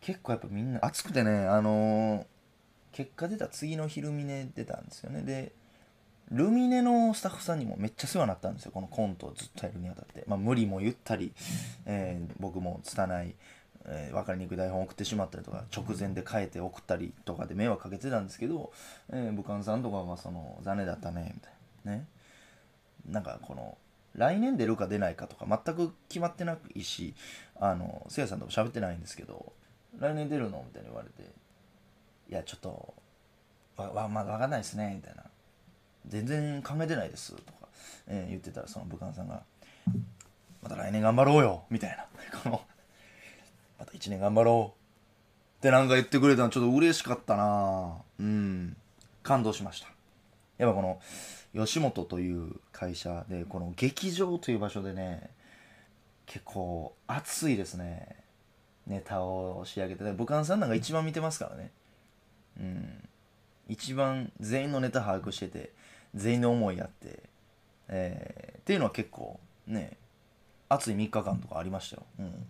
結構やっぱみんな暑くてねあのー、結果出た次の日ルミネ出たんですよねでルミネのスタッフさんにもめっちゃ世話になったんですよこのコントをずっとやるにあたってまあ無理も言ったり、えー、僕も拙い、えー、分かりにくい台本送ってしまったりとか直前で変えて送ったりとかで迷惑かけてたんですけど、えー、武漢さんとかはその残念だったねみたいなねなんかこの来年出るか出ないかとか全く決まってないしあのせいやさんとも喋ってないんですけど来年出るのみたいに言われて、いや、ちょっと、わ、わ、まだ、分わかんないですね、みたいな。全然考えてないです、とか、えー、言ってたら、その武漢さんが、また来年頑張ろうよ、みたいな。このまた一年頑張ろう。ってなんか言ってくれたの、ちょっと嬉しかったなうん。感動しました。やっぱこの、吉本という会社で、この劇場という場所でね、結構暑いですね。ネタを仕上げてボカンさんなんか一番見てますからねうん一番全員のネタ把握してて全員の思いやって、えー、っていうのは結構ね熱い3日間とかありましたよ、うん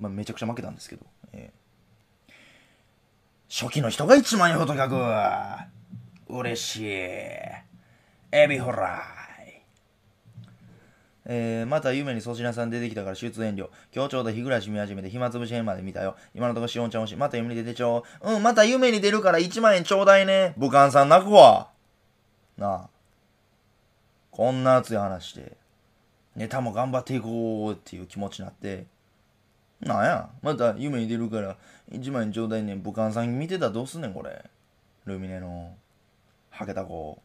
まあ、めちゃくちゃ負けたんですけど、えー、初期の人が一万円ほど書嬉しいエビホラーえー、また夢に粗品さん出てきたから出演料。今日ちょうど日暮らし見始めて暇つぶし編まで見たよ。今のとこしおんちゃん欲しまた夢に出てちょう。うん、また夢に出るから1万円ちょうだいね。武漢さん泣くわ。なあ。こんな熱い話して、ネタも頑張っていこうっていう気持ちになって、なんや、また夢に出るから1万円ちょうだいね。武漢さん見てたらどうすんねん、これ。ルミネの、はけた子。